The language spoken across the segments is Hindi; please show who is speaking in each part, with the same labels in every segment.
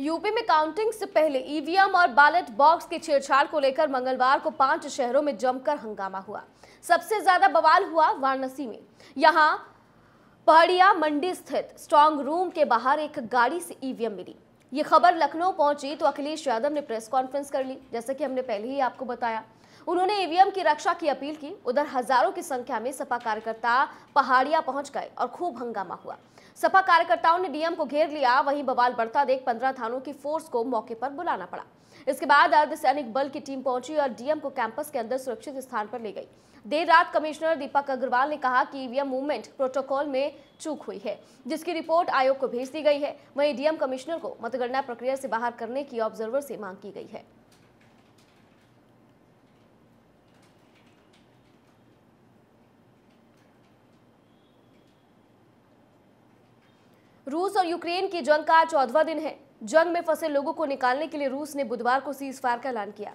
Speaker 1: यूपी में काउंटिंग से पहले ईवीएम और बैलेट बॉक्स की छेड़छाड़ को लेकर मंगलवार को पांच शहरों में जमकर हंगामा हुआ सबसे ज्यादा बवाल हुआ वाराणसी में यहाँ पहाड़िया मंडी स्थित स्ट्रांग रूम के बाहर एक गाड़ी से ईवीएम मिली ये खबर लखनऊ पहुंची तो अखिलेश यादव ने प्रेस कॉन्फ्रेंस कर ली जैसा कि हमने पहले ही आपको बताया उन्होंने ईवीएम की रक्षा की अपील की उधर हजारों की संख्या में सपा कार्यकर्ता पहाड़िया पहुंच गए और खूब हंगामा हुआ सपा कार्यकर्ताओं ने डीएम को घेर लिया वहीं बवाल बढ़ता देख पंद्रह थानों की फोर्स को मौके पर बुलाना पड़ा इसके बाद अर्धसैनिक बल की टीम पहुंची और डीएम को कैंपस के अंदर सुरक्षित स्थान पर ले गई देर रात कमिश्नर दीपक अग्रवाल ने कहा कि ईवीएम मूवमेंट प्रोटोकॉल में चूक हुई है जिसकी रिपोर्ट आयोग को भेज दी गई है वहीं डीएम कमिश्नर को मतगणना प्रक्रिया से बाहर करने की ऑब्जर्वर से मांग की गई है रूस और यूक्रेन की जंग का चौदवा दिन है जंग में फंसे लोगों को निकालने के लिए रूस ने बुधवार को सीज फायर का ऐलान किया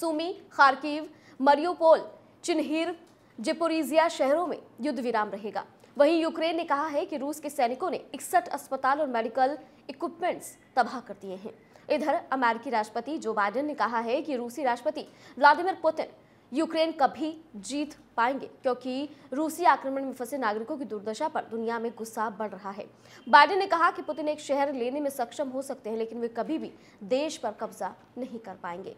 Speaker 1: सुमी खारकीव मरियोपोल चिन्हिर जेपोरिजिया शहरों में युद्ध विराम रहेगा वहीं यूक्रेन ने कहा है कि रूस के सैनिकों ने इकसठ अस्पताल और मेडिकल इक्विपमेंट्स तबाह कर दिए हैं इधर अमेरिकी राष्ट्रपति जो बाइडेन ने कहा है कि रूसी राष्ट्रपति व्लादिमीर पुतिन यूक्रेन कभी जीत पाएंगे क्योंकि रूसी आक्रमण में फंसे नागरिकों की दुर्दशा पर दुनिया में गुस्सा बढ़ रहा है बाइडेन ने कहा कि पुतिन एक शहर लेने में सक्षम हो सकते हैं लेकिन वे कभी भी देश पर कब्जा नहीं कर पाएंगे